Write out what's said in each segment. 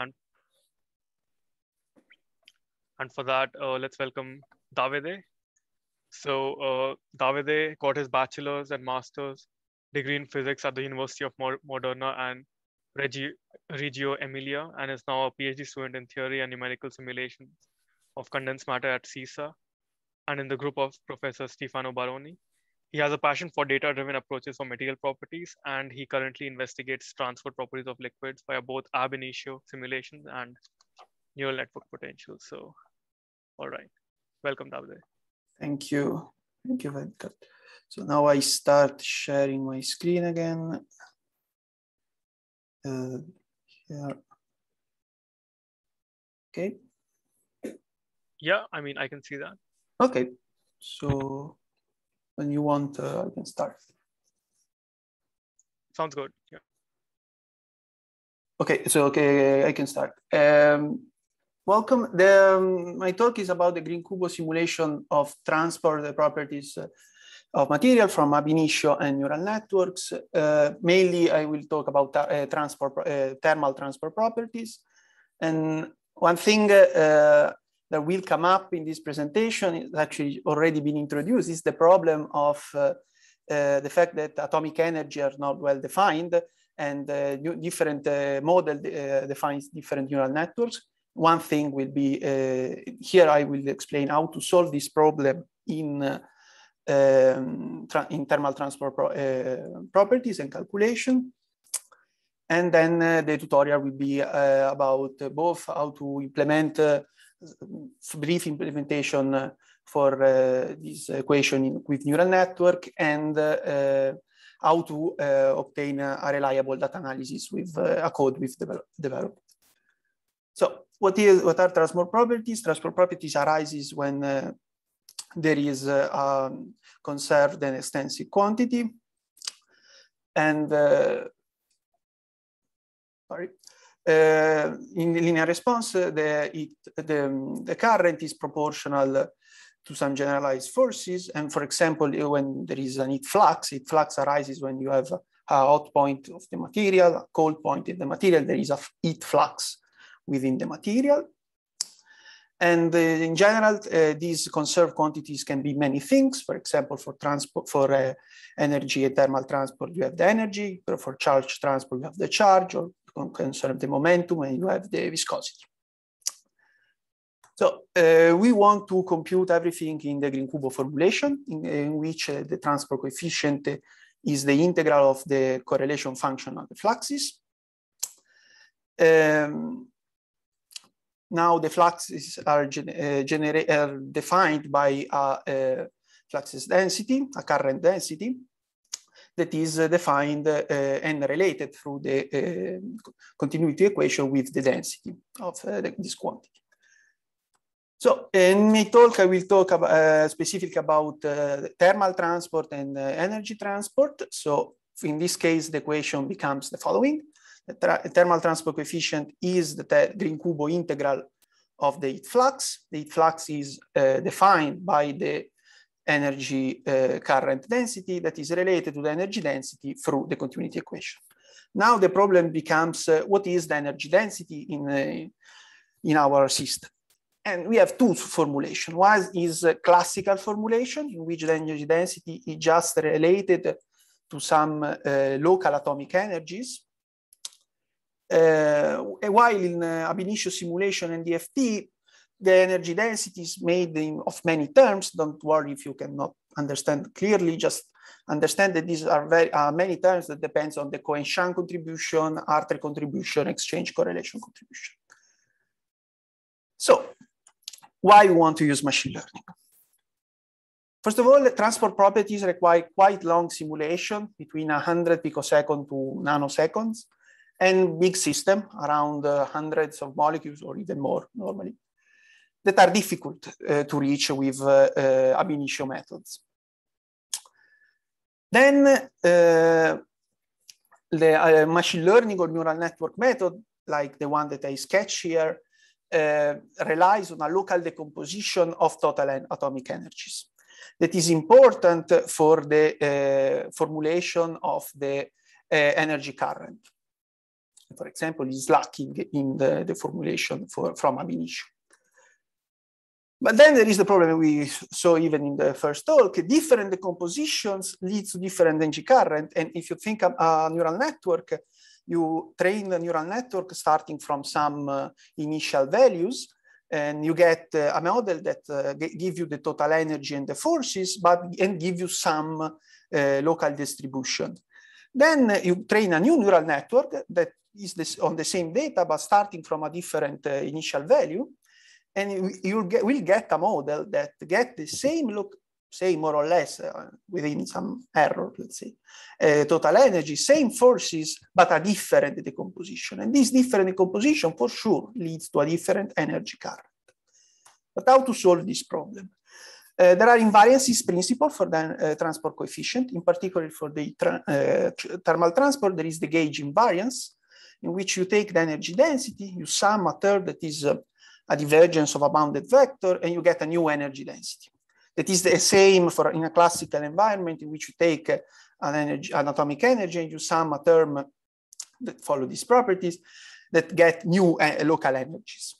And, and for that, uh, let's welcome Davide. So uh, Davide got his bachelor's and master's degree in physics at the University of Moderna and Reggio Emilia, and is now a PhD student in theory and numerical simulations of condensed matter at CISA and in the group of Professor Stefano Baroni. He has a passion for data driven approaches for material properties, and he currently investigates transfer properties of liquids via both ab initio simulations and neural network potential. So, all right. Welcome, David. Thank you. Thank you, Venkat. So now I start sharing my screen again. Uh, here. Okay. Yeah, I mean, I can see that. Okay. So when you want, uh, I can start. Sounds good. Yeah. Okay, so okay, I can start. Um, welcome. The, um, my talk is about the Green Cubo simulation of transport the properties uh, of material from ab initio and neural networks. Uh, mainly, I will talk about uh, transport, uh, thermal transport properties. And one thing uh, that will come up in this presentation is actually already been introduced is the problem of uh, uh, the fact that atomic energy are not well defined and uh, different uh, model uh, defines different neural networks. One thing will be, uh, here I will explain how to solve this problem in, um, in thermal transport pro properties and calculation. And then the tutorial will be about both how to implement brief implementation for uh, this equation with neural network and uh, how to uh, obtain a reliable data analysis with a code we've develop developed. So what, is, what are transport properties? Transport properties arises when uh, there is a, a, um, conserved and extensive quantity. And uh, sorry, uh, in linear response, the, it, the, the, current is proportional to some generalized forces. And for example, when there is an heat flux, heat flux arises when you have a hot point of the material, a cold point in the material, there is a heat flux within the material. And uh, in general, eh, these conserved quantities can be many things. For example, for transport, for energy and thermal transport, you have the energy. For charge transport, you have the charge, or conserve of the momentum, and you have the viscosity. So uh, we want to compute everything in the Green Cubo formulation, in, in which uh, the transport coefficient is the integral of the correlation function of the fluxes. Um, now the fluxes are, gen uh, eh, are defined by a, a fluxes density, a current density, that is defined eh, and related through the eh, continuity equation with the density of eh, this quantity. So in my talk, I will talk about, uh, specifically about uh, thermal transport and uh, energy transport. So in this case, the equation becomes the following. The tra thermal transport coefficient is the green cubo integral of the heat flux. The heat flux is defined by the energy uh, eh, current density that is related to the energy density through the continuity equation. Now the problem becomes uh, what is the energy density in, uh, in our system? And we have two formulation. One is classical formulation in which the energy density is just related to some local atomic energies. while in ab initio simulation and DFT, the energy density is made in, of many terms. Don't worry if you cannot understand clearly, just understand that these are very uh, many terms that depends on the Cohen-Shan contribution, Arter contribution, exchange correlation contribution. So why we want to use machine learning? First of all, transport properties require quite long simulation between 100 picosecond to nanoseconds and big system around uh, hundreds of molecules or even more normally that are difficult uh, to reach with uh, uh ab initio methods. Then uh, the uh, machine learning or neural network method, like the one that I sketch here, relies on a local decomposition of total en atomic energies. That is important for the formulation of the energy current. For example, is lacking in the, the formulation for, from ab initio. But then there is the problem we saw even in the first talk, different compositions lead to different NG current. And if you think of uh, a neural network, you train the neural network starting from some uh, initial values and you get uh, a model that uh, give you the total energy and the forces, but and give you some uh, local distribution. Then you train a new neural network that is this, on the same data, but starting from a different uh, initial value and you'll get, we'll get a model that get the same look, say more or less uh, within some error, let's say, uh, total energy, same forces, but a different decomposition. And this different decomposition for sure leads to a different energy current. But how to solve this problem? Uh, there are invariances principle for the uh, transport coefficient, in particular for the tra uh, thermal transport, there is the gauge invariance, in which you take the energy density, you sum a term that is uh, a divergence of a bounded vector, and you get a new energy density. That is the same for in a classical environment in which you take an, energy, an atomic energy and you sum a term that follow these properties that get new uh, local energies.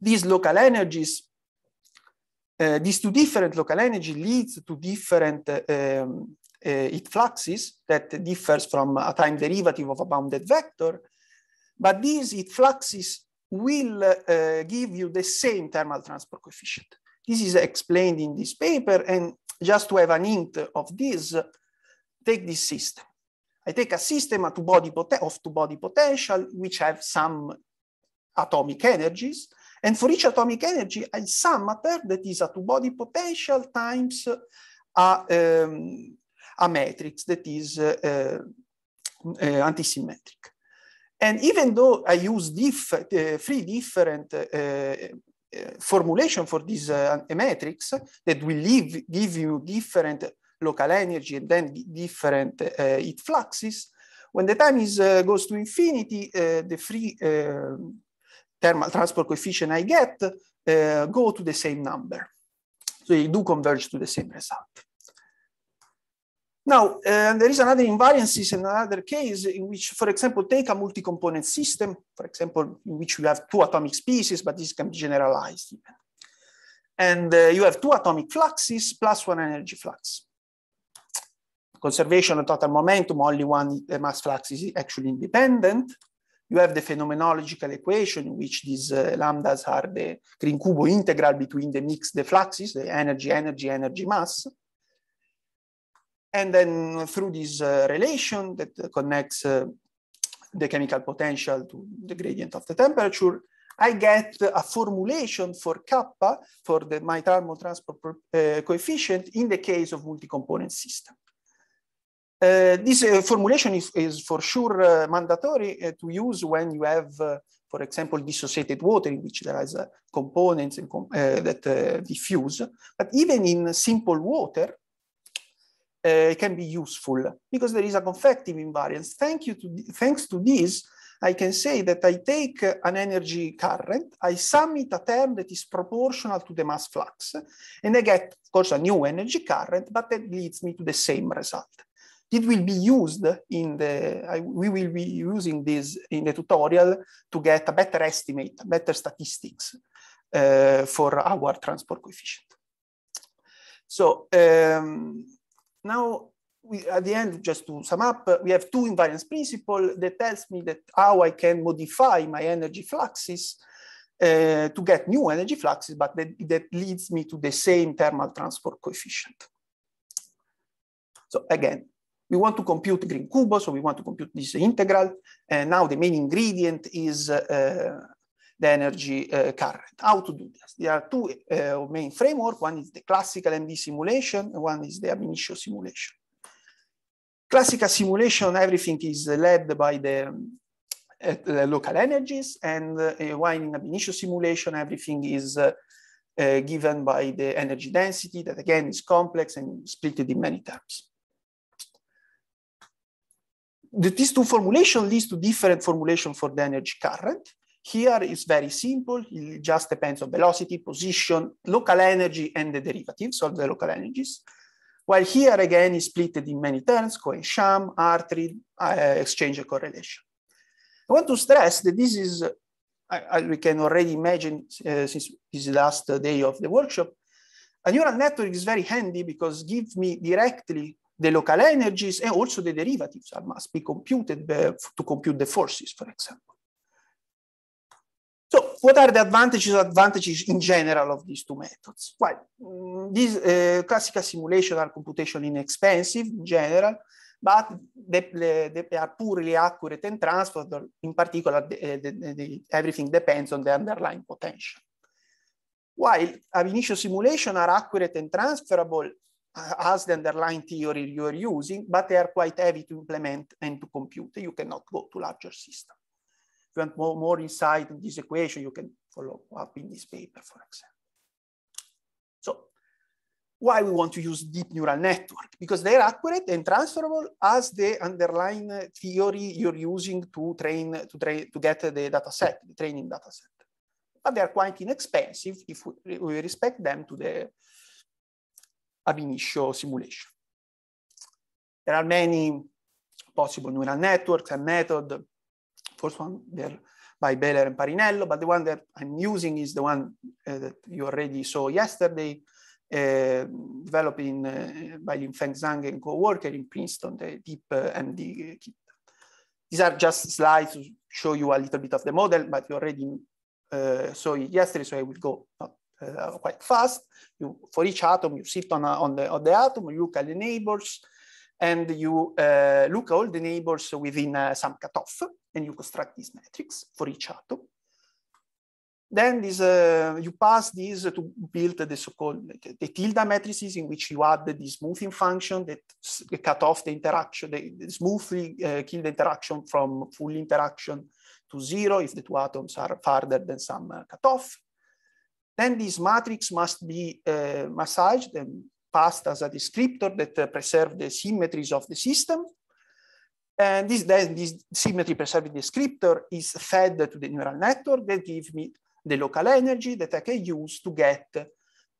These local energies, uh, these two different local energy leads to different uh, um, heat fluxes that differs from a time derivative of a bounded vector. But these heat fluxes will uh, give you the same thermal transport coefficient. This is explained in this paper. And just to have an hint of this, take this system. I take a system of two-body two potential, which have some atomic energies. And for each atomic energy, I sum a term that is a two-body potential times a, um, a matrix that is uh, uh, antisymmetric. And even though I use diff, uh, eh, three different eh, eh, formulation for this matrix that will leave, give you different local energy and then different heat fluxes, when the time is, goes to infinity, the free thermal transport coefficient I get go to the same number. So you do converge to the same result. Now, uh, there is another invariance in another case in which, for example, take a multi-component system, for example, in which you have two atomic species, but this can be generalized. And uh, you have two atomic fluxes plus one energy flux. Conservation of total momentum, only one uh, mass flux is actually independent. You have the phenomenological equation in which these uh, lambdas are the green cubo integral between the mix the fluxes, the energy, energy, energy, mass. And then through this uh, relation that connects uh, the chemical potential to the gradient of the temperature, I get a formulation for kappa, for the my thermal transport uh, coefficient in the case of multi-component system. Uh, this uh, formulation is, is, for sure uh, mandatory to use when you have, for example, dissociated water in which there is components com that diffuse. But even in simple water, uh, can be useful because there is a convective invariance. Thank you to, thanks to this, I can say that I take uh, an energy current, I sum it a term that is proportional to the mass flux, and I get, of course, a new energy current, but that leads me to the same result. It will be used in the, I, we will be using this in the tutorial to get a better estimate, better statistics uh, for our transport coefficient. So um, now, we, at the end, just to sum up, uh, we have two invariance principle that tells me that how I can modify my energy fluxes uh, to get new energy fluxes, but that, that leads me to the same thermal transport coefficient. So again, we want to compute green cubo, so we want to compute this integral. And now the main ingredient is uh, the energy uh, current. How to do this? There are two uh, main framework. One is the classical MD simulation, and one is the ab initio simulation. Classical simulation, everything is led by the, um, the local energies, and while in ab initio simulation, everything is given by the energy density that again is complex and split in many terms these two formulation leads to different formulation for the energy current. Here it's very simple. It just depends on velocity, position, local energy, and the derivatives of the local energies. While here again is split in many terms, Cohen-Sham, Hartree, uh, exchange correlation. I want to stress that this is, uh, we can already imagine uh, since this last day of the workshop, a neural network is very handy because gives me directly the local energies and also the derivatives that must be computed uh, to compute the forces, for example. what are the advantages advantages in general of these two methods? Well, these uh, classical simulation are computation inexpensive in general, but they, they are poorly accurate and transferred. In particular, the, the, eh, the, everything depends on the underlying potential. While ab initio simulation are accurate and transferable uh, as the underlying theory you are using, but they are quite heavy to implement and to compute. You cannot go to larger systems. If you want more, more insight in this equation, you can follow up in this paper, for example. So why we want to use deep neural network? Because they're accurate and transferable as the underlying uh, theory you're using to train, to, train, to get the data set, the training data set. But they're quite inexpensive if we respect them to the ab initio simulation. There are many possible neural networks and methods First one there by Beller and Parinello, but the one that I'm using is the one uh, that you already saw yesterday, uh, developed in, uh, by Linfeng Zhang and co-worker in Princeton, the deep uh, MD uh, kit. These are just slides to show you a little bit of the model, but you already uh, saw it yesterday, so I will go quite fast. You, for each atom, you sit on, a, on, the, on the atom, you look at the neighbors, and you uh, look all the neighbors within uh, some cutoff, and you construct this matrix for each atom. Then this, uh, you pass these to build the so-called the tilde matrices in which you add the smoothing function that cut off the interaction, the, smoothly uh, kill the interaction from full interaction to zero if the two atoms are farther than some uh, cutoff. Then this matrix must be uh, massaged and passed as a descriptor that uh, preserve the symmetries of the system. And this, then, this symmetry preserving descriptor is fed to the neural network that gives me the local energy that I can use to get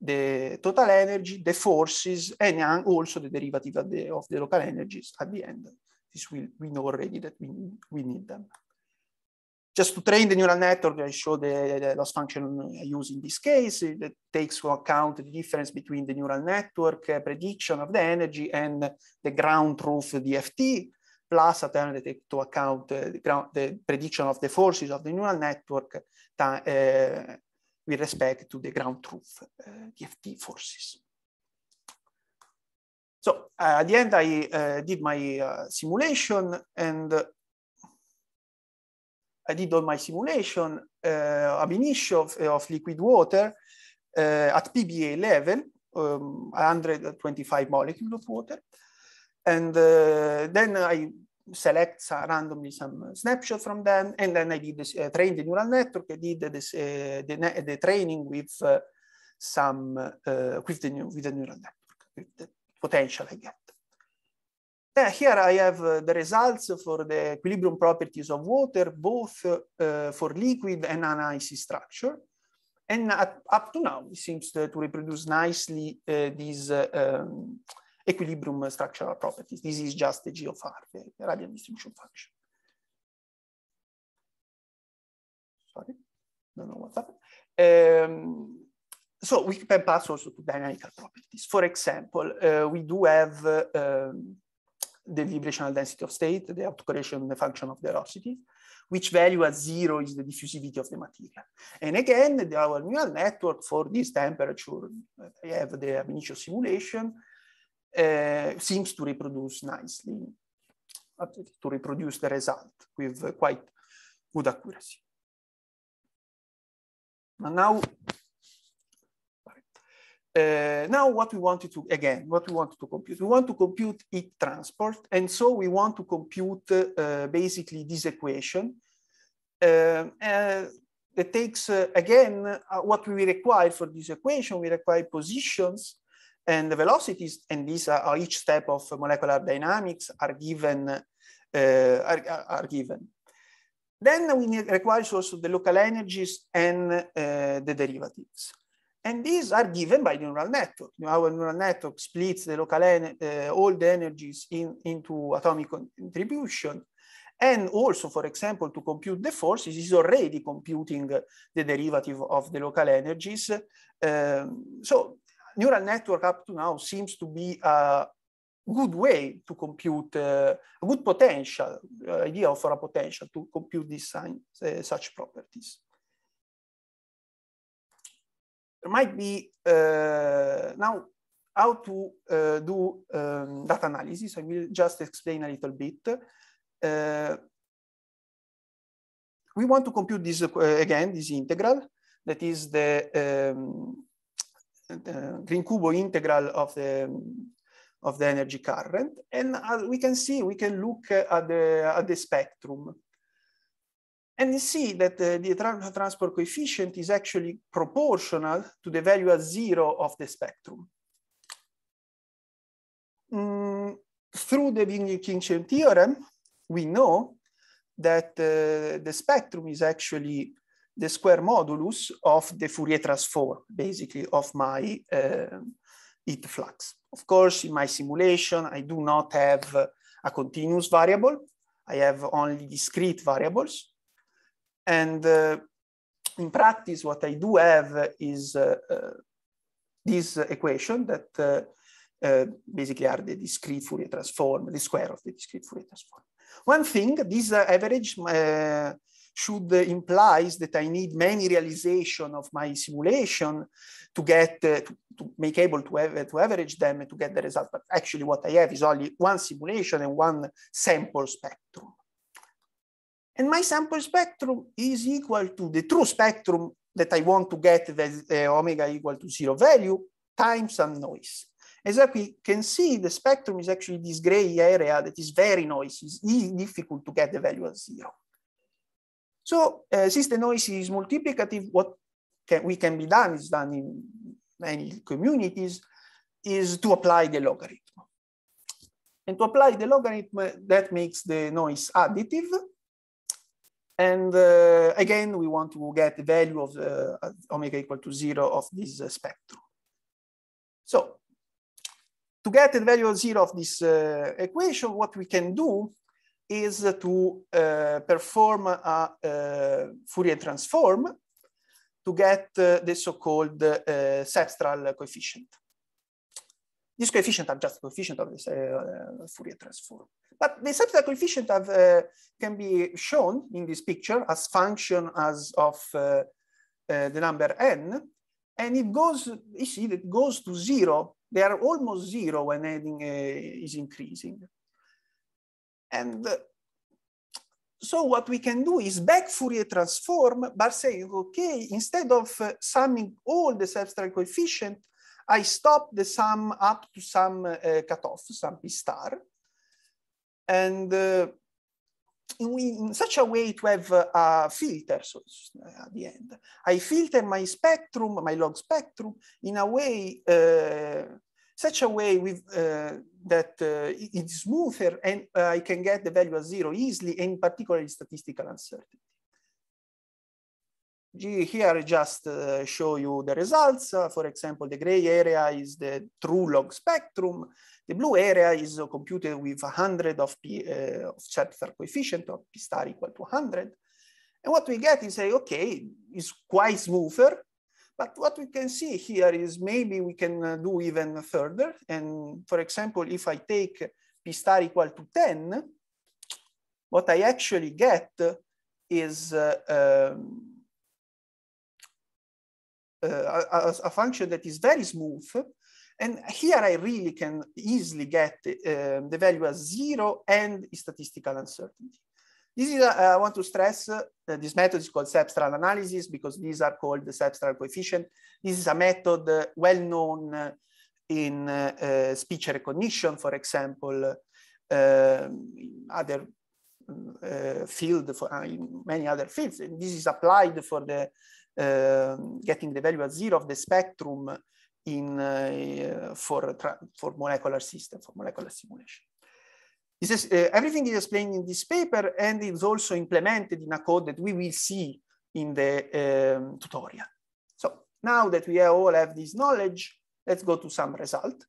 the total energy, the forces, and also the derivative of the, of the local energies at the end. This will, we know already that we, we need them just to train the neural network, I show the, the loss function I use in this case. It takes into account the difference between the neural network uh, prediction of the energy and the ground truth DFT. Plus, at the take into account uh, the, ground, the, prediction of the forces of the neural network uh, with respect to the ground truth DFT uh, forces. So uh, at the end, I uh, did my simulation and I did all my simulation uh, ab initio of, uh, of liquid water uh, at PBA level, um, 125 molecules of water. And uh, then I select randomly some snapshot from them. And then I did this, uh, train the neural network. I did this, uh, the, the, training with uh, some, with, the new, with the neural network, with the potential I get. Eh, here I have uh, the results for the equilibrium properties of water, both uh, for liquid and an structure. And at, up to now, it seems to, to reproduce nicely uh, these um, equilibrium structural properties. This is just the GFR, the radial distribution function. Sorry, don't know what happened. Um, so we can pass also to dynamical properties. For example, uh, we do have uh, um, the vibrational density of state, the autocorrelation the function of the velocities, which value at zero is the diffusivity of the material. And again, the, our neural network for this temperature, I have the initial simulation, uh, seems to reproduce nicely, uh, to reproduce the result with quite good accuracy. And now uh, now what we wanted to, again, what we wanted to compute, we want to compute heat transport. And so we want to compute uh, basically this equation um, uh, takes, again, uh, what we require for this equation, we require positions and the velocities, and these are, are each step of molecular dynamics are given, uh, are, are given. Then we need, requires also the local energies and uh, the derivatives. And these are given by neural network. You know, our neural network splits the local uh, all the energies in, into atomic contribution. And also, for example, to compute the forces, is already computing the derivative of the local energies. Um, so neural network up to now seems to be a good way to compute, uh, a good potential, uh, idea for a potential to compute design uh, such properties might be uh, now how to uh, do um, data analysis. I will just explain a little bit. Uh, we want to compute this again, this integral that is the, um, the green cubo integral of the of the energy current. And we can see, we can look at the, at the spectrum. And you see that the, the coefficient is actually proportional to the value at zero of the spectrum. Mm, through the Vigny-Kinchen theorem, we know that uh, the spectrum is actually the square modulus of the Fourier transform, basically, of my uh, heat flux. Of course, in my simulation, I do not have a continuous variable. I have only discrete variables. And uh, in practice, what I do have is uh, uh, this equation that uh, uh, basically are the discrete Fourier transform, the square of the discrete Fourier transform. One thing, this uh, average should implies that I need many realization of my simulation to get to, to, make able to, have, to average them to get the result. But actually, what I have is only one simulation and one sample spectrum. And my sample spectrum is equal to the true spectrum that I want to get the, the omega equal to zero value times some noise. As we can see, the spectrum is actually this gray area that is very noisy. It's difficult to get the value at zero. So uh, since the noise is multiplicative, what can, we can be done is done in many communities is to apply the logarithm. And to apply the logarithm, that makes the noise additive and uh, again, we want to get the value of the uh, omega equal to zero of this uh, spectrum. So to get the value of zero of this uh, equation, what we can do is to uh, perform a, a, uh, Fourier transform to get the so-called uh, spectral coefficient coefficient, coefficients are just coefficients of this uh, uh, Fourier transform. But the subset coefficient uh, can be shown in this picture as function as of the number n, and it goes, you see, it goes to zero. They are almost zero when n is increasing. And so what we can do is back Fourier transform by saying, okay, instead of uh, summing all the substrate coefficient, I stop the sum up to some uh, cutoff, some P star. And uh, in, in, such a way to have uh, a filter, so at the end, I filter my spectrum, my log spectrum, in a way, uh, such a way with, uh, that uh, it's smoother and I can get the value at zero easily, and particularly statistical uncertainty here I just uh, show you the results. Uh, for example, the gray area is the true log spectrum. The blue area is uh, computed with 100 of, P, uh, of Chapter coefficient of P star equal to 100. And what we get is say, okay, it's quite smoother. But what we can see here is maybe we can uh, do even further. And for example, if I take P star equal to 10, what I actually get is uh, um, uh, a, a, function that is very smooth. And here I really can easily get um, the value as zero and statistical uncertainty. This is, uh, I want to stress, uh, this method is called substral analysis because these are called the substral coefficient. This is a method uh, well known uh, in uh, speech recognition, for example, other field for in many other fields. And this is applied for the um, getting the value at zero of the spectrum in uh, for for molecular system for molecular simulation. This is uh, everything is explained in this paper and it's also implemented in a code that we will see in the um, tutorial. So now that we all have this knowledge, let's go to some result.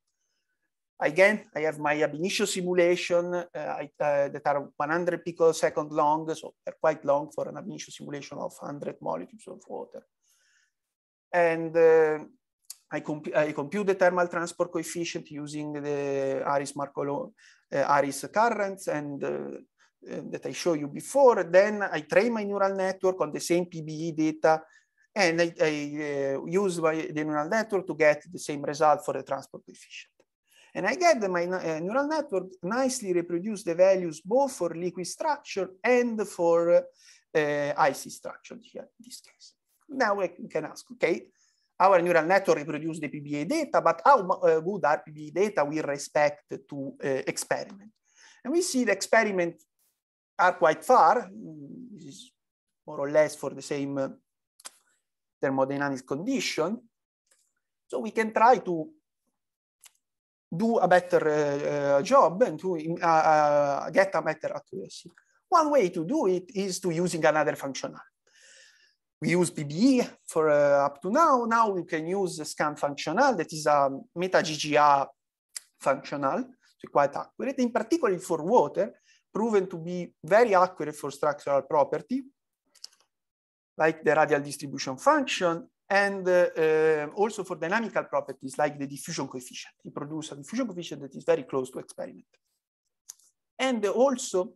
Again, I have my ab initio simulation uh, I, uh, that are 100 picosecond long, so they're quite long for an ab initio simulation of 100 molecules of water. And uh, I, comp I, compute the thermal transport coefficient using the Aris Markolo, uh, Aris currents and uh, uh, that I showed you before. Then I train my neural network on the same PBE data and I, I use my, the neural network to get the same result for the transport coefficient. And I get that my uh, neural network nicely reproduce the values both for liquid structure and for uh, uh, icy structure here in this case. Now we can ask, okay, our neural network reproduce the PBA data, but how eh, good are PBA data with respect to experiment? And we see the experiment are quite far, this is more or less for the same thermodynamic condition. So we can try to do a better eh, eh, job and to get a better accuracy. One way to do it is to using another functional. We use PBE for eh, up to now. Now we can use the scan functional that is a meta gga functional, so quite accurate, in particular for water, proven to be very accurate for structural property, like the radial distribution function and uh, um, also for dynamical properties like the diffusion coefficient. He produced a diffusion coefficient that is very close to experiment. And also,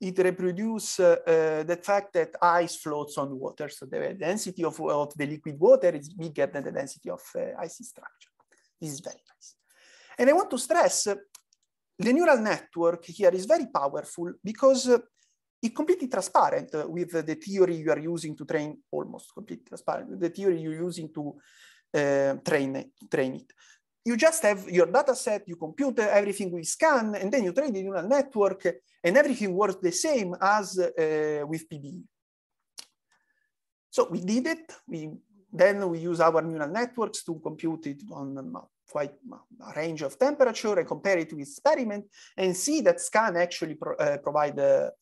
it reproduces uh, uh, the fact that ice floats on water. So the density of, of the liquid water is bigger than the density of uh, icy structure. This is very nice. And I want to stress uh, the neural network here is very powerful because uh, it completely transparent with the theory you are using to train, almost completely transparent, the theory you're using to uh, train, it, train it. You just have your data set, you compute everything we scan, and then you train the neural network, and everything works the same as uh, with PBE. So we did it. We then we use our neural networks to compute it on quite a range of temperature and compare it with experiment and see that scan actually pro, uh, provide a,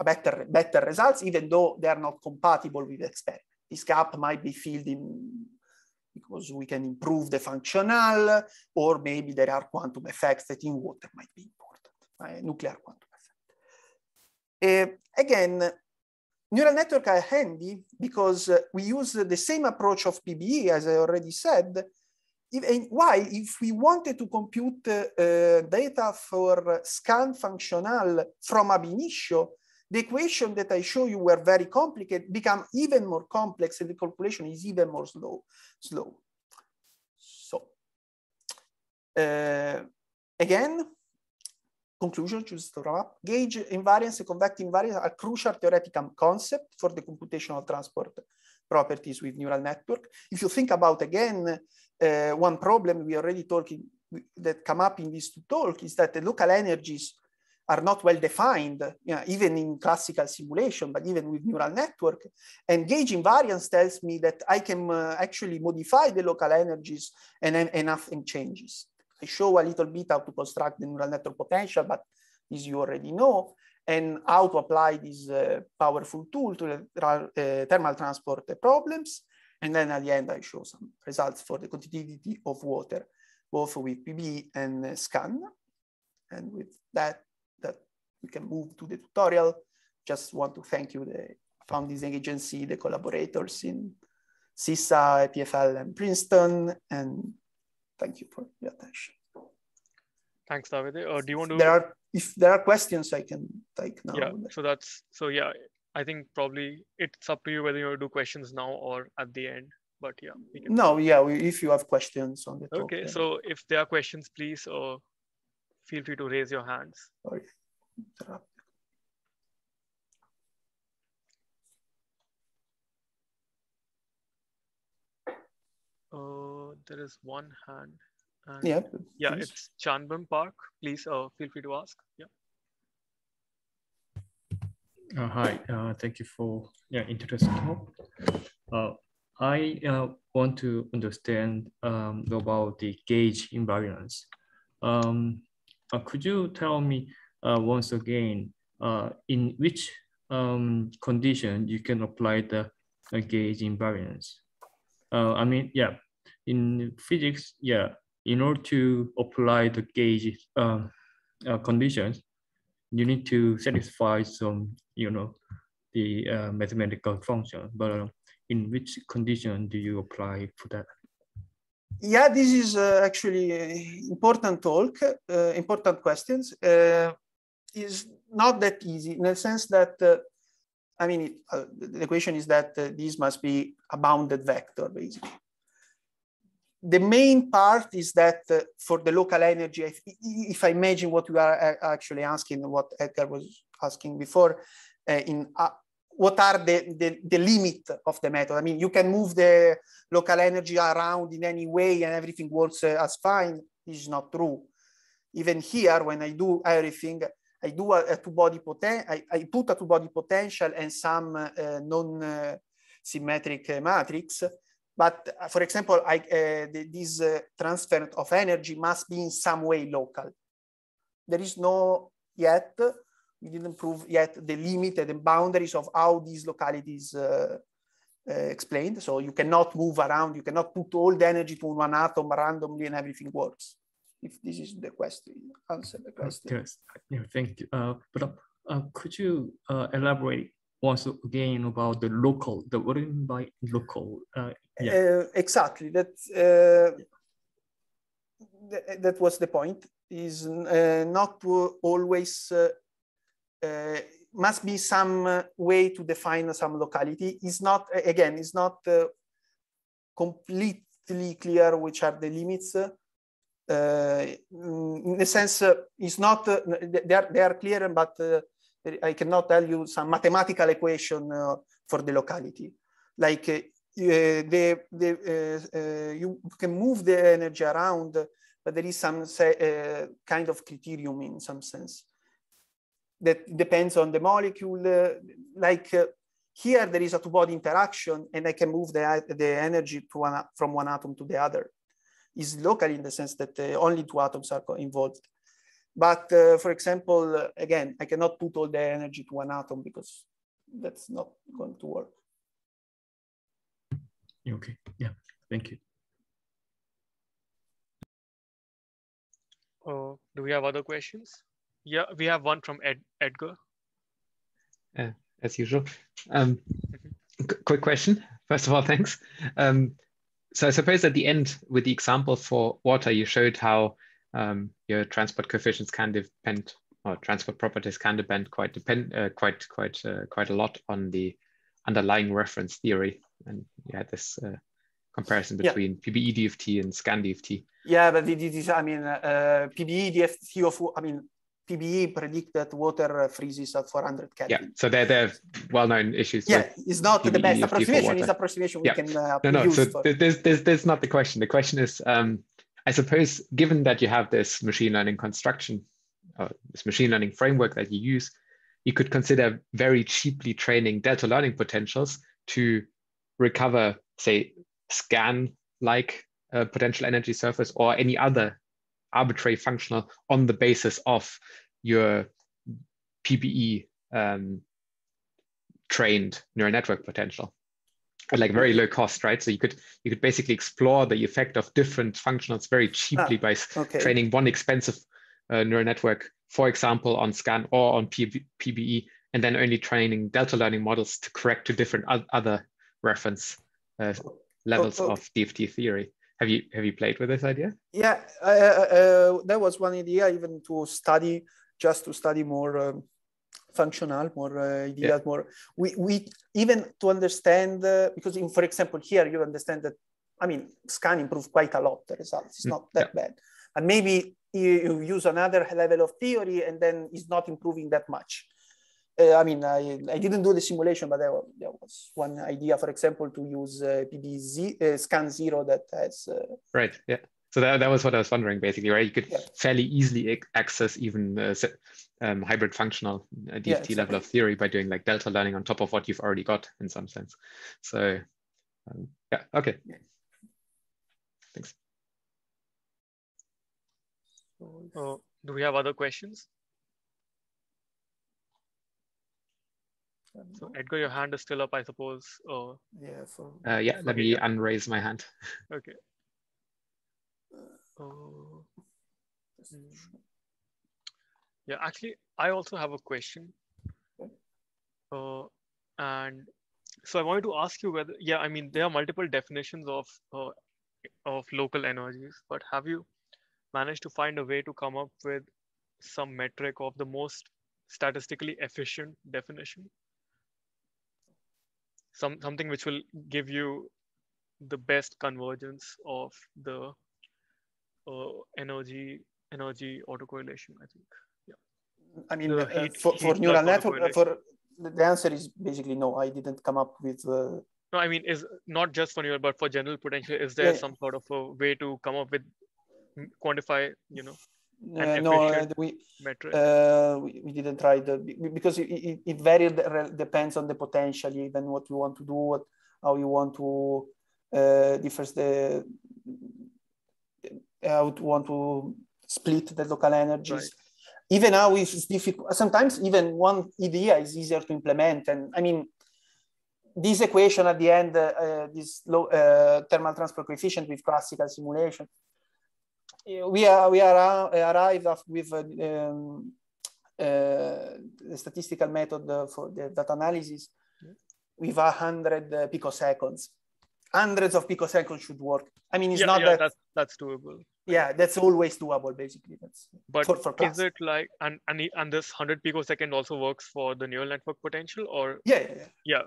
better, better results, even though they are not compatible with experiment. This gap might be filled in because we can improve the functional, or maybe there are quantum effects that in water might be important, right? nuclear quantum effect. Uh, again, neural network are handy because uh, we use the same approach of PBE, as I already said, if, why, if we wanted to compute uh, data for scan functional from ab initio, the equation that I show you were very complicated, become even more complex and the calculation is even more slow. slow. So uh, again, conclusion, choose to wrap up. Gauge invariance and convect invariance are crucial theoretical concept for the computational transport properties with neural network. If you think about again, uh, one problem we already talking that come up in this talk is that the local energies are not well defined, you know, even in classical simulation, but even with neural network. And gauge invariance tells me that I can uh, actually modify the local energies and, then nothing changes. I show a little bit how to construct the neural network potential, but as you already know, and how to apply this uh, powerful tool to the uh, thermal transport problems. And then at the end, I show some results for the continuity of water, both with PB and uh, SCAN. And with that, we can move to the tutorial. Just want to thank you, the founding agency, the collaborators in CISA, PFL, and Princeton, and thank you for your attention. Thanks, David. Or uh, do you want to? There are if there are questions, I can take now. Yeah. So that's so yeah. I think probably it's up to you whether you want to do questions now or at the end. But yeah. Can... No, yeah. We, if you have questions on the. Okay. Talk, so if there are questions, please or uh, feel free to raise your hands. Okay. Uh, there is one hand. And yeah. Yeah, it's Chanbun Park. Please uh, feel free to ask. Yeah. Uh, hi, uh, thank you for your yeah, interesting talk. Uh, I uh, want to understand um, about the gauge invariance. Um, uh, could you tell me uh, once again, uh, in which um, condition you can apply the uh, gauge invariance. I mean, yeah, in physics, yeah, in order to apply the gauge um, uh, conditions, you need to satisfy some, you know, the uh, mathematical function. But uh, in which condition do you apply for that? Yeah, this is actually important talk, important questions is not that easy in the sense that, uh, I mean, it, uh, the equation is that uh, these must be a bounded vector, basically. The main part is that uh, for the local energy, if, if, I imagine what we are uh, actually asking, what Edgar was asking before, uh, in what are the, the, the, limit of the method? I mean, you can move the local energy around in any way and everything works as fine. This is not true. Even here, when I do everything, I do a, eh, a two-body potential, I, I, put a two-body potential and some uh, eh, non-symmetric eh, uh, matrix. But uh, for example, I, the, this transfer of energy must be in some way local. There is no yet, we didn't prove yet the limit and the boundaries of how these localities explained. So you cannot move around, you cannot put all the energy to one atom randomly and everything works if this is the question, answer the uh, question. Yes, yeah, thank you. Uh, but uh, could you uh, elaborate once again about the local, the what do you mean by local? Uh, yeah. Uh, exactly, that, uh, th that was the point, is uh, not always, uh, uh, must be some way to define some locality. It's not, again, it's not uh, completely clear which are the limits, uh, mm, in the sense, uh, it's not, uh, they, are, they are clear, but I cannot tell you some mathematical equation for the locality. Like the, the, you can move the energy around, but there is some say, kind of criterion in some sense that depends on the molecule. Uh, like uh, here, there is a two-body interaction, and I can move the, the energy one, from one atom to the other is local in the sense that uh, only two atoms are involved. But uh, for example, uh, again, I cannot put all the energy to one atom because that's not going to work. Okay, yeah, thank you. Oh, do we have other questions? Yeah, we have one from Ed Edgar. Uh, as usual. Um, mm-hmm. quick question. First of all, thanks. Um, so I suppose at the end, with the example for water, you showed how um, your transport coefficients can depend, or transport properties can depend quite depend uh, quite quite uh, quite a lot on the underlying reference theory, and you had this uh, comparison between yeah. PBE DFT and SCAN DFT. Yeah, but this, I mean, uh, PBE DFT of, I mean, TBE predict that water freezes at 400 Kelvin. Yeah, so they're, they're well-known issues. Yeah, it's not TBE the best approximation. It's approximation we yeah. can uh, no, no. Use so there's, there's, there's not the question. The question is, um, I suppose, given that you have this machine learning construction, uh, this machine learning framework that you use, you could consider very cheaply training delta learning potentials to recover, say, scan-like uh, potential energy surface or any other arbitrary functional on the basis of your PPE um, trained neural network potential at like very low cost, right? So you could you could basically explore the effect of different functionals very cheaply ah, by okay. training one expensive uh, neural network, for example, on SCAN or on PPE, PBE, and then only training delta learning models to correct to different other reference uh, oh, levels oh, okay. Oh. of DFT theory. Have you have you played with this idea? Yeah, uh, that was one idea, even to study just to study more um, functional, more uh, ideas, yeah. more we, we even to understand uh, because in for example here you understand that I mean scan improved quite a lot the results. It's mm, not that yeah. bad, and maybe you, use another level of theory and then it's not improving that much. Uh, I mean, I, I didn't do the simulation, but there, there was one idea, for example, to use uh, PBZ, uh, scan zero that has. Uh, right, yeah so that, that was what I was wondering, basically, right? You could yeah. fairly easily access even uh, um, hybrid functional DFT uh, yeah, exactly. level of theory by doing like delta learning on top of what you've already got in some sense. So um, yeah, okay. Yeah. Thanks. Uh, do we have other questions? Um, so Edgar, your hand is still up, I suppose. Oh Yeah. So... Uh, yeah, let me unraise my hand. Okay. Oh. Yeah, actually, I also have a question. Uh, and so I wanted to ask you whether, yeah, I mean, there are multiple definitions of uh, of local energies, but have you managed to find a way to come up with some metric of the most statistically efficient definition? Some something which will give you the best convergence of the uh, energy energy autocorrelation. I think. Yeah. I mean, uh, heat, for, for neural network, uh, for the answer is basically no. I didn't come up with. no, I mean, is not just for neural, but for general potential. Is there yeah. some sort of a way to come up with quantify? You know. Uh, no, uh, we, uh, we, we didn't try the because it, it, it depends on the potential, even what you want to do, what how you want to uh, differs the I uh, would want to split the local energies. Right. Even now, it's difficult. Sometimes even one idea is easier to implement. And I mean, this equation at the end, uh, uh this low, uh, thermal transfer coefficient with classical simulation, uh, we are we are arrived with a, um, uh, statistical method for the data analysis with a hundred picoseconds. Hundreds of picoseconds should work. I mean, it's yeah, not yeah, that that's, that's doable yeah that's always doable basically that's but for, for is it like and and, and this 100 picosecond also works for the neural network potential or yeah yeah, yeah. yeah.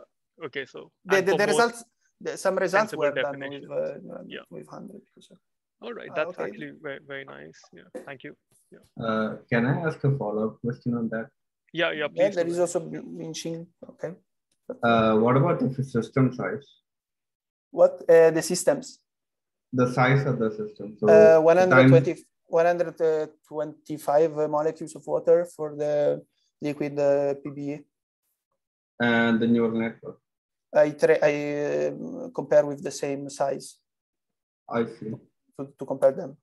okay so the, the, the results the, some results were done with, uh, yeah. with 100 picosecond all right ah, that's uh, okay. actually very, very nice yeah thank you yeah. Uh, can i ask a follow-up question on that yeah yeah please yeah, there is also machine. okay uh, what about the system size what uh, the systems the size of the system. So uh, 120, times... 125 molecules of water for the liquid uh, PBA. And the neural network. I tra- I uh, compare with the same size. I see. To, to compare them.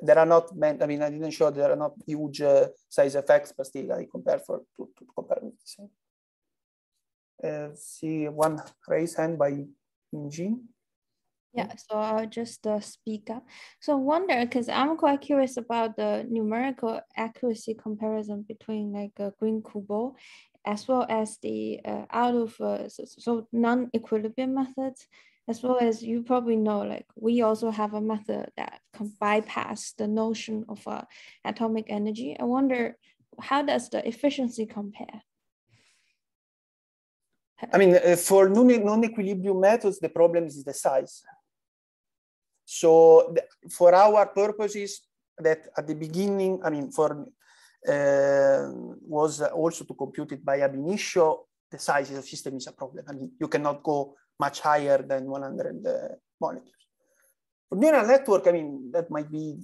There are not meant. I mean, I didn't show there are not huge uh, size effects, but still I compare for to, to compare with the same. Uh, see one raise hand by Inji. Yeah, so I'll just uh, speak up. So wonder, because I'm quite curious about the numerical accuracy comparison between like a uh, green Kubo as well as the uh, out of, uh, so, so non-equilibrium methods, as well as you probably know, like we also have a method that can bypass the notion of uh, atomic energy. I wonder how does the efficiency compare? I mean, uh, for non-equilibrium methods, the problem is the size. So the, for our purposes, that at the beginning, I mean, for uh, was also to compute it by ab initio, the size of system is a problem. I mean, you cannot go much higher than 100 uh, molecules. For neural network, I mean, that might be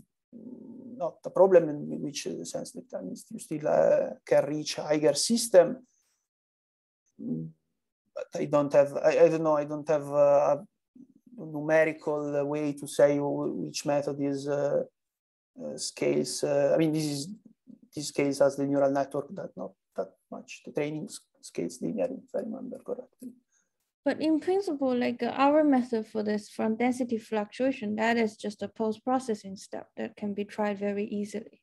not a problem in which sense that I mean, you still uh, can reach higher system. I don't have, I, I don't know, I don't have a numerical way to say which method is uh, uh, scales. Uh, I mean, this is this case as the neural network that not that much. The training scales linear. if I remember correctly. But in principle, like uh, our method for this from density fluctuation, that is just a post-processing step that can be tried very easily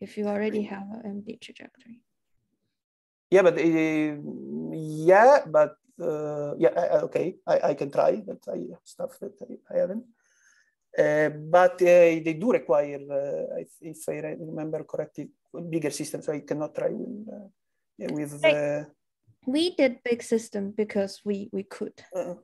if you already have an M D trajectory. Eh, yeah, but uh, yeah, but uh, yeah, okay, I, I, can try, but I stuff that I, I haven't. Uh, but uh, they do require, uh, if I remember correctly, bigger systems. So I cannot try with uh, with. we did big system because we we could. Uh-uh.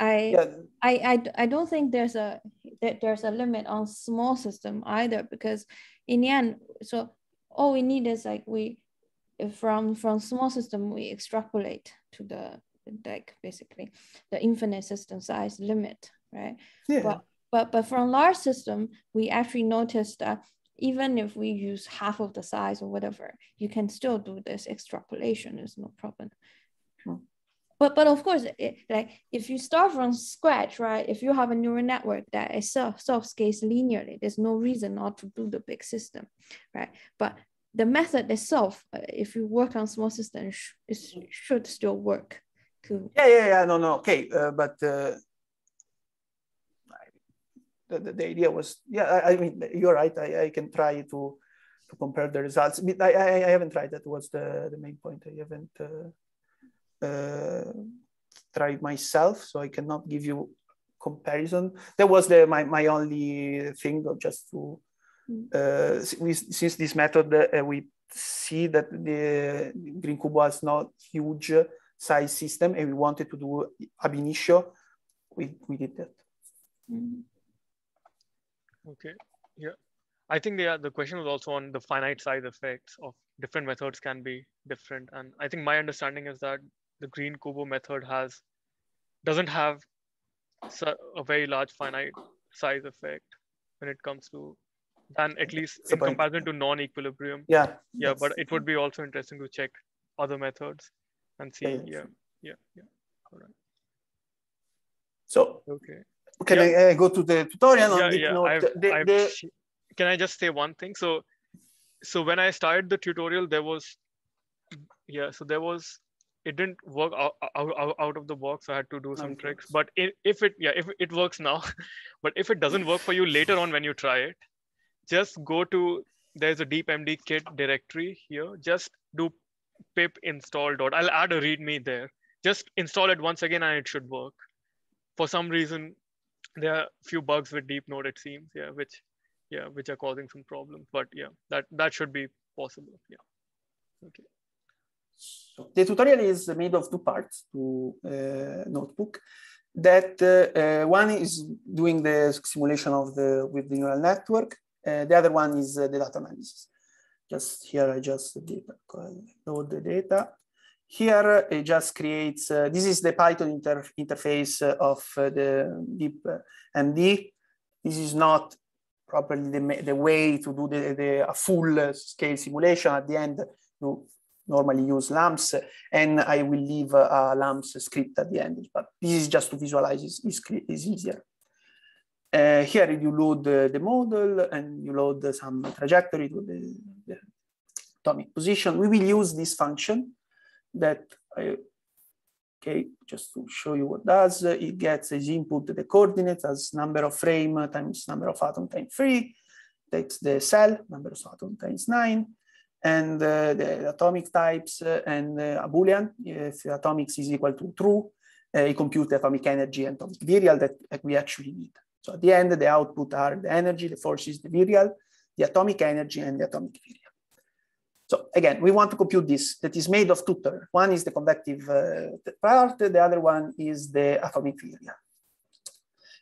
I, yeah. I, I I don't think there's a that there's a limit on small system either because in the end so all we need is like we from from small system we extrapolate to the like basically the infinite system size limit, right? Yeah. But but but from large system we actually notice that even if we use half of the size or whatever, you can still do this extrapolation. is no problem. Hmm. But but of course, it, like if you start from scratch, right? If you have a neural network that itself self scales linearly, there's no reason not to do the big system, right? But the method itself, uh, if you work on small systems, sh it should still work. To yeah, yeah, yeah. No, no. Okay, uh, but uh, the, the, the idea was yeah. I, I, mean, you're right. I, I can try to to compare the results. I, I, I haven't tried. That was the the main point. I haven't. Uh, uh, myself, so I cannot give you comparison. That was the my, my only thing, just to uh, we, since this method, uh, we see that the Green Cube was not huge size system and we wanted to do ab initio, we, we did that. Mm-hmm. Okay, yeah. I think the, the question was also on the finite size effects of different methods can be different. And I think my understanding is that the Green Kubo method has doesn't have a very large finite size effect when it comes to than at least in comparison to non-equilibrium. Yeah. Yeah, yes. but it would be also interesting to check other methods and see. Yeah, yeah, yeah. All right. So okay. Can yeah. I uh, go to the tutorial? Yeah, yeah. I've, the, I've, the... Can I just say one thing? So, so when I started the tutorial, there was, yeah, so there was it didn't work out, out, out of the box i had to do some tricks but if it yeah if it works now but if it doesn't work for you later on when you try it just go to, there's a deepmdkit kit directory here. Just do pip install dot. I'll add a readme there. Just install it once again and it should work. For some reason, there are a few bugs with deep node, it seems, yeah, which yeah, which are causing some problems. But yeah, that that should be possible. Yeah. Okay. So the tutorial is made of two parts to uh, notebook that uh, uh, one is doing the simulation of the with the neural network uh, the other one is uh, the data analysis. Just here, I just did load the data. Here, uh, it just creates, this is the Python inter interface of the deep MD. This is not properly the, the way to do the, the full scale simulation. At the end, you normally use LAMPS, and I will leave a LAMPS script at the end, but this is just to visualize, It's is easier. Uh, here you load uh, the model and you load uh, some trajectory to the, the, atomic position. We will use this function that I, okay, just to show you what does. It gets as input the coordinates as number of frame times number of atom times three. That's the cell, number of atom times nine, and uh, the atomic types uh, and uh, a Boolean. If atomics is equal to true, uh, compute atomic energy and atomic virial that we actually need. So at the end, the output are the energy, the forces, the virial, the atomic energy, and the atomic virial. So again, we want to compute this that is made of two terms. One is the convective uh, part, the other one is the atomic virial,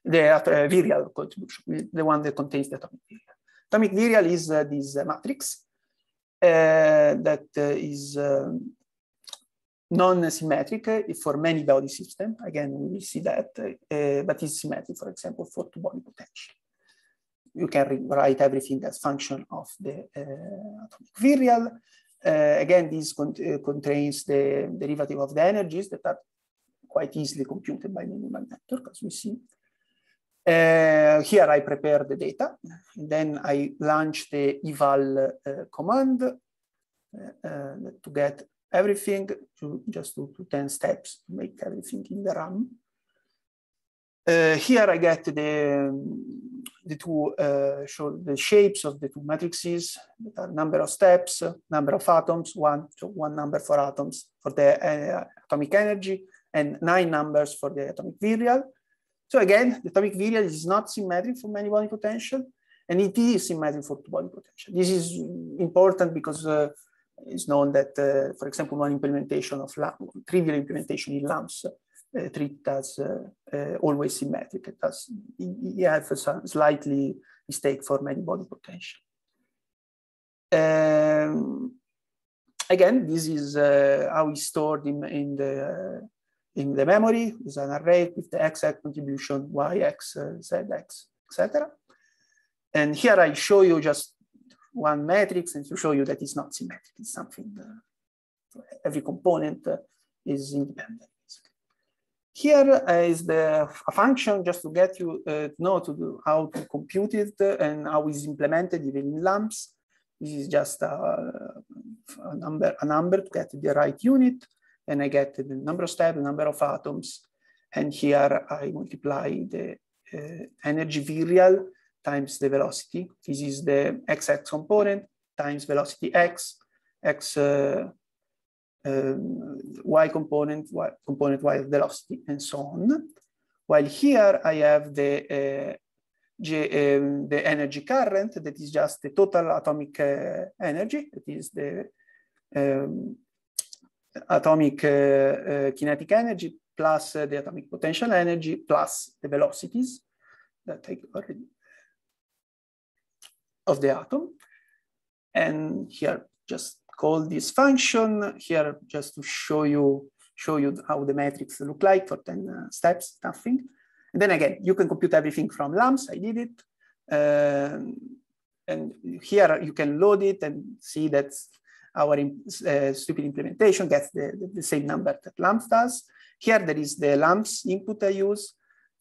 the uh, virial contribution, the one that contains the atomic virial. Atomic virial is uh, this uh, matrix uh, that uh, is um, non-symmetric for many body system. Again, we see that, uh, but it's symmetric, for example, for two-body potential. You can write everything as function of the eh, atomic virial. Eh, again, this con contains the derivative of the energies that are quite easily computed by neural network, as we see. Uh, here I prepare the data, then I launch the eval uh, command uh, to get everything, to just do 10 steps, make everything in the RAM. Uh, here I get the, the two uh, show the shapes of the two matrices, number of steps, number of atoms, one, so one number for atoms for the uh, atomic energy, and nine numbers for the atomic virial. So again, the atomic virial is not symmetric for many body potential, and it is symmetric for two body potential. This is important because uh, it's known that, uh, for example, one implementation of trivial implementation in LAMPS uh, treat as uh, always symmetric. It does you have a slightly mistake for many body potential. Um, again, this is uh, how it's stored in, in the uh, in the memory. It's an array with the x contribution, y, x, uh, z, x, etc. And here I show you just one matrix and to show you that it's not symmetric. It's something, every component uh, is independent. Here uh, is the a function just to get you uh, to know to do how to compute it uh, and how it's implemented even in lamps. This is just a, uh, a number a number to get the right unit, and I get the number of steps, the number of atoms, and here I multiply the uh, energy virial times the velocity. This is the xx component times velocity x, x uh, um, y component, y component y velocity, and so on. While here I have the, uh, um, the energy current that is just the total atomic uh, energy, that is the um, atomic uh, uh, kinetic energy plus uh, the atomic potential energy plus the velocities that I already of the atom. And here, just call this function here just to show you show you how the matrix look like for 10 uh, steps, nothing. And then again, you can compute everything from lamps. I did it. Um, and here you can load it and see that our uh, stupid implementation gets the, the, same number that LAMPS does. Here there is the LAMPS input I use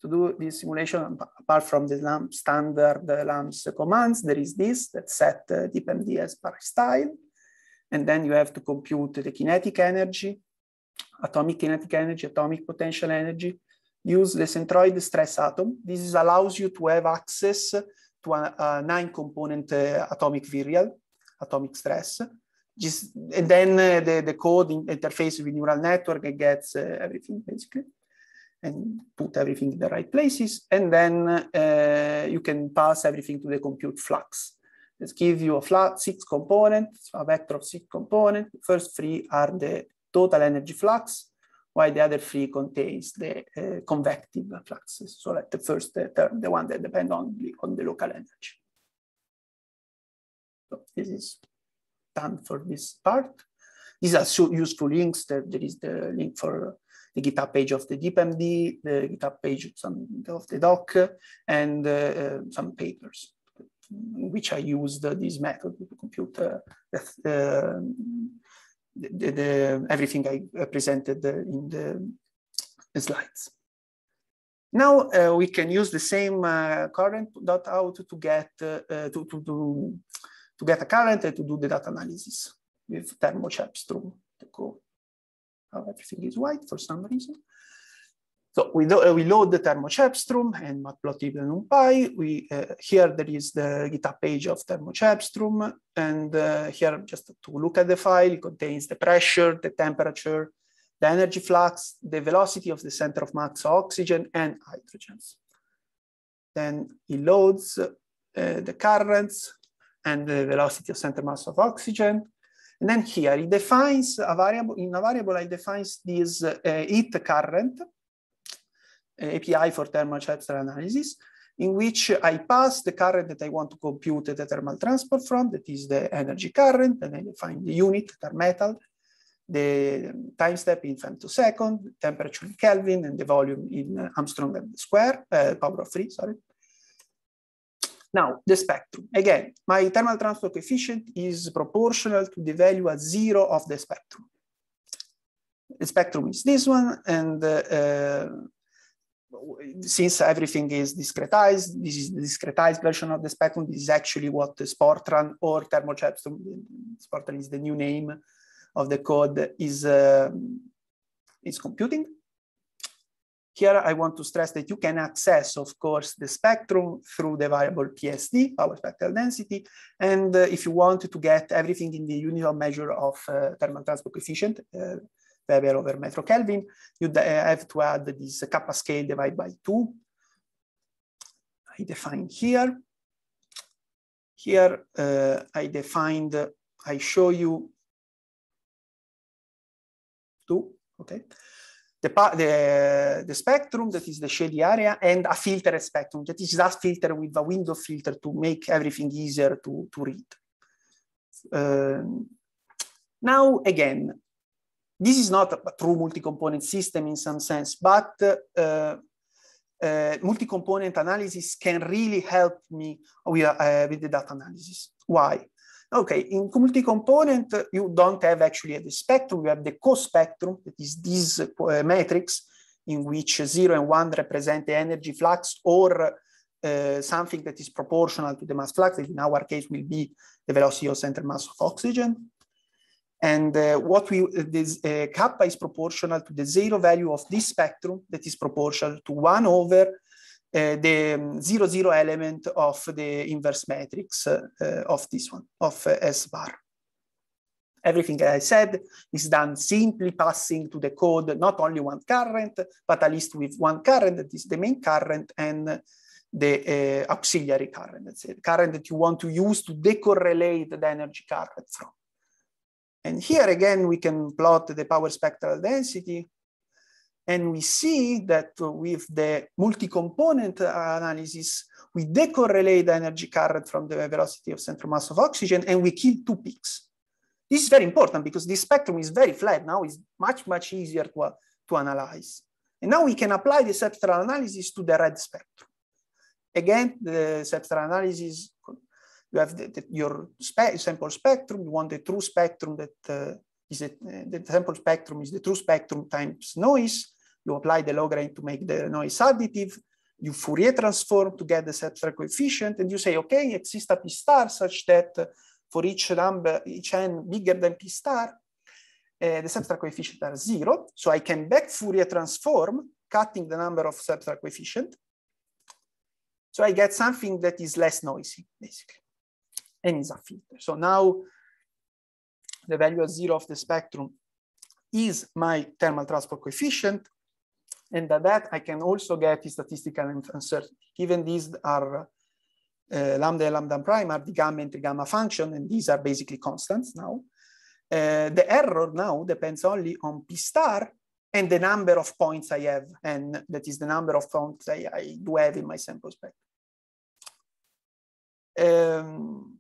to do this simulation apart from the LAMP standard the LAMPS commands, there is this that set uh, DeepMD as Paris style. And then you have to compute the kinetic energy, atomic kinetic energy, atomic potential energy, use the centroid stress atom. This allows you to have access to a, a nine component uh, atomic virial, atomic stress. Just, and then uh, the, the code in interface with neural network gets uh, everything basically and put everything in the right places. And then uh, you can pass everything to the compute flux. Let's give you a flux six component, a vector of six components. First three are the total energy flux, while the other three contains the uh, convective fluxes. So like the first term, the one that depends only on the local energy. So this is done for this part. These are so useful links. There, there is the link for the GitHub page of the DeepMD, the GitHub page of the doc, and uh, uh some papers in which I used this method to compute uh, the, the, the, everything I uh, presented in the slides. Now uh, we can use the same uh, current dot out to get uh, uh to, to, to, to, get a current and to do the data analysis with thermal Chapstrom to go everything is white for some reason. So we, uh, we load the thermochepstrom and matplotlib and numpy. We, uh, here there is the GitHub page of thermochepstrom. And uh, here, just to look at the file, it contains the pressure, the temperature, the energy flux, the velocity of the center of mass oxygen and hydrogens. Then it loads uh, the currents and the velocity of center mass of oxygen, and then here it defines a variable, in a variable I defines this uh, heat current uh, API for thermal chapter analysis in which I pass the current that I want to compute the thermal transport from, that is the energy current, and I define the unit, the metal, the time step in femtosecond, temperature in Kelvin, and the volume in uh, Armstrong and square, uh, power of three, sorry. Now, the spectrum. Again, my thermal transfer coefficient is proportional to the value at zero of the spectrum. The spectrum is this one, and uh, uh since everything is discretized, this is the discretized version of the spectrum. This is actually what the Sportran or thermochepstone, Sportran is the new name of the code, is, uh, is computing. Here, I want to stress that you can access, of course, the spectrum through the variable PSD, power spectral density. And uh, if you want to get everything in the of measure of uh, thermal transport coefficient, uh, Weber over metro Kelvin, you uh, have to add this kappa scale divided by two. I define here. Here, uh, I defined, I show you two, okay? the, the, the spectrum, that is the shady area, and a filtered spectrum, that is that filter with a window filter to make everything easier to, to read. Um, now, again, this is not a true multi-component system in some sense, but uh, uh, multi-component analysis can really help me with, uh, with the data analysis. Why? Okay, in multi-component, you don't have actually the spectrum, you have the co-spectrum, that is this uh, eh, matrix in which zero and one represent the energy flux or uh, something that is proportional to the mass flux, that in our case will be the velocity or center mass of oxygen. And uh, what we, this kappa is proportional to the zero value of this spectrum that is proportional to one over Eh, the mm, zero zero element of the inverse matrix eh, of this one of eh, S bar. Everything I said is done simply passing to the code not only one current, but at least with one current that is the main current and the uh, auxiliary current, that's it, current that you want to use to decorrelate the energy current from. And here again, we can plot the power spectral density and we see that with the multi-component analysis, we decorrelate the energy current from the velocity of central mass of oxygen and we kill two peaks. This is very important because this spectrum is very flat. Now it's much, much easier to, uh, to analyze. And now we can apply the spectral analysis to the red spectrum. Again, the spectral analysis, you have the, the, your spe sample spectrum, you want the true spectrum that uh, is uh, the sample spectrum is the true spectrum times noise. You apply the log range to make the noise additive. You Fourier transform to get the Setzer coefficient, and you say, okay, exist a p star such that for each number, each n bigger than p star, uh, the Setzer coefficient are zero. So I can back Fourier transform, cutting the number of Setzer coefficient. So I get something that is less noisy, basically, and is a filter. So now the value of zero of the spectrum is my thermal transport coefficient. And by that, I can also get statistical uncertainty. Given these are uh, lambda and lambda prime are the gamma and the gamma function, and these are basically constants now. Uh, the error now depends only on p star and the number of points I have, and that is the number of points I, I do have in my sample space. Um,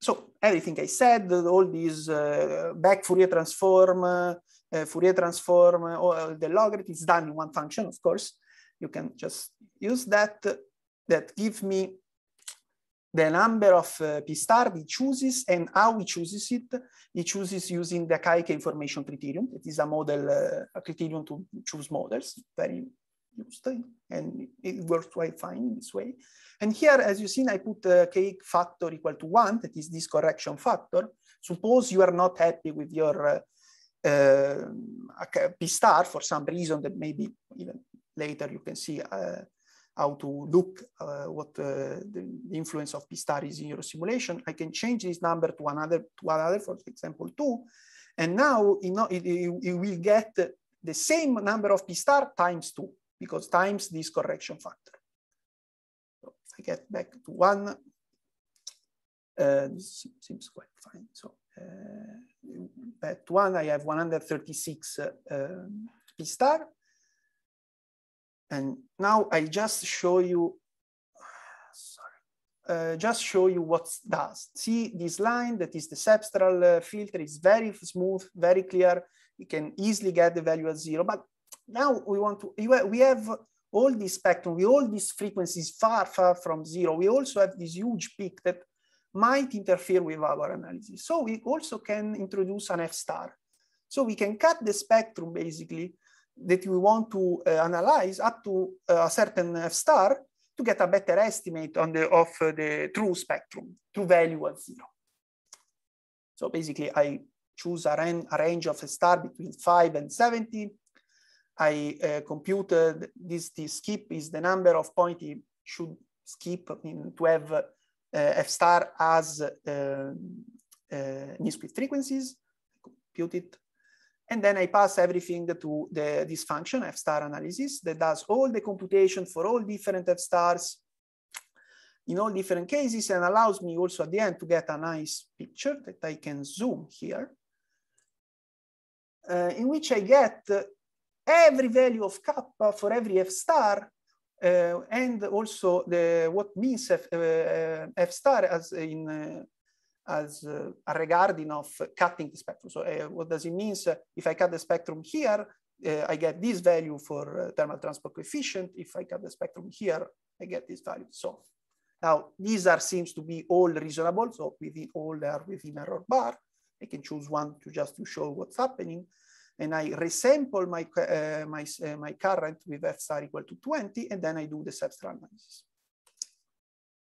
so everything I said, all these uh, back Fourier transform, uh, uh, Fourier transform uh, or uh, the logarithm is done in one function, of course. You can just use that, that give me the number of uh, P star he chooses and how he chooses it. He chooses using the Kaike information criterion. It is a model, uh, a criterion to choose models, very used and it works quite fine in this way. And here, as you seen, I put uh, K factor equal to one, that is this correction factor. Suppose you are not happy with your P ehm, star for some reason that maybe even later you can see eh, how to look eh, what eh, the influence of P star is in your simulation. I can change this number to another, to another for example, two. And now you, know, it will get the same number of P star times two because times this correction factor. So I get back to one, uh, this seems quite fine. So that one, I have 136 uh, P star. And now I just show you, sorry, uh, just show you what does. See this line that is the sepstral uh, filter is very smooth, very clear. You can easily get the value at zero, but now we want to, we have all this spectrum, we all these frequencies far, far from zero. We also have this huge peak that might interfere with our analysis. So we also can introduce an F star. So we can cut the spectrum basically that we want to uh, analyze up to uh, a certain F star to get a better estimate on the, of uh, the true spectrum, true value of zero. So basically I choose a, ran, a range of a star between five and 70. I uh, computed this, this skip is the number of point you should skip in, to have f uh, star as uh, uh, new split frequencies, compute it, and then I pass everything to the, this function f star analysis that does all the computation for all different f stars in all different cases and allows me also at the end to get a nice picture that I can zoom here, uh, in which I get every value of kappa for every f star uh, and also the, what means F, uh, uh F star as in uh, as uh, a regarding of cutting the spectrum. So uh, what does it mean? if I cut the spectrum here, I get this value for thermal transport coefficient. If I cut the spectrum here, I get this value. So now these are seems to be all reasonable. So within all are within error bar. I can choose one to just to show what's happening and I resample my, uh, my, uh, my current with f star equal to 20, and then I do the substrat analysis.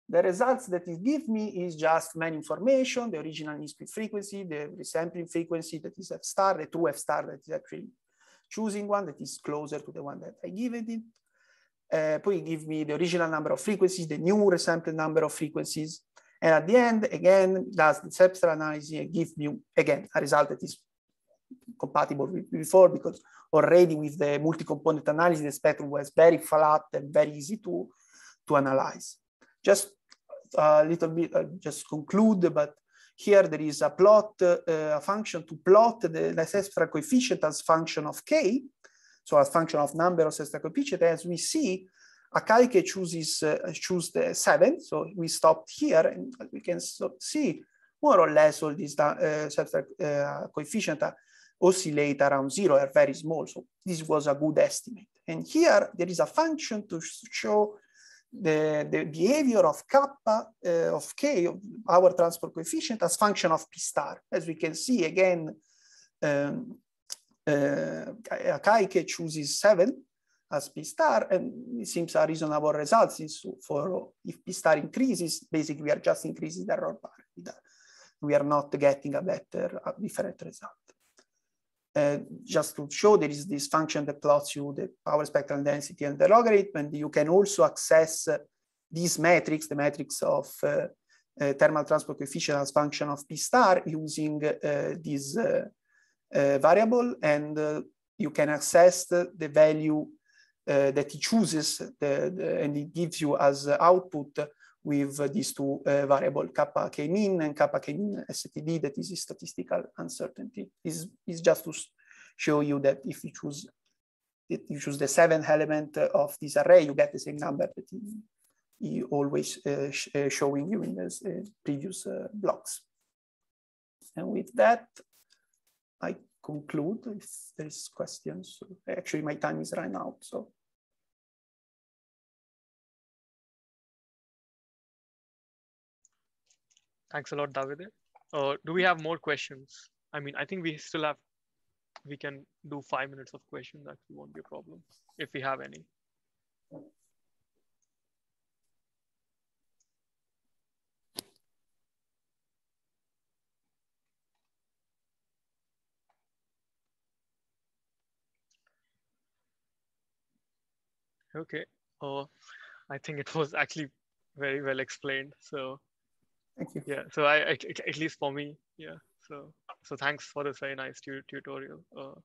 The results that it gives me is just many information, the original Nisquit frequency, the resampling frequency that is f star, the two f star that is actually choosing one that is closer to the one that I give it. Uh, will give me the original number of frequencies, the new resampled number of frequencies. And at the end, again, does the substrat analysis give me, again, a result that is compatible with before because already with the multi-component analysis, the spectrum was very flat and very easy to, to analyze. Just a little bit, uh, just conclude, but here there is a plot, uh, a function to plot the Leicester coefficient as function of k, so as function of number of Leicester coefficient. As we see, Akaike chooses uh, choose the seven, so we stopped here, and we can see more or less all these uh, uh, coefficient oscillate around zero are very small. So this was a good estimate. And here there is a function to show the, the behavior of kappa uh, of k, of our transport coefficient, as function of p star. As we can see again, um, uh, chooses seven as p star, and it seems a reasonable result since for if p star increases, basically we are just increasing the error bar. We are not getting a better, a different result. Uh, just to show there is this function that plots you the power spectral density and the logarithm, and you can also access uh, these metrics, the metrics of uh, uh thermal transport coefficient as function of P star using uh, this variable, and you can access the, the value that it chooses the, the, and it gives you as output with these two uh, variable kappa k mean and kappa k mean STD that is statistical uncertainty. Is is just to show you that if you choose you choose the seventh element of this array, you get the same number that he, always uh, sh uh, showing you in the uh, previous uh, blocks. And with that, I conclude if there's questions. Actually, my time is run out, so. Thanks a lot, David. Uh, do we have more questions? I mean, I think we still have, we can do five minutes of questions. Actually, won't be a problem if we have any. Okay. Uh, I think it was actually very well explained. So Thank you. Yeah. So I, at, at least for me, yeah. So so thanks for this very nice tu tutorial. Uh,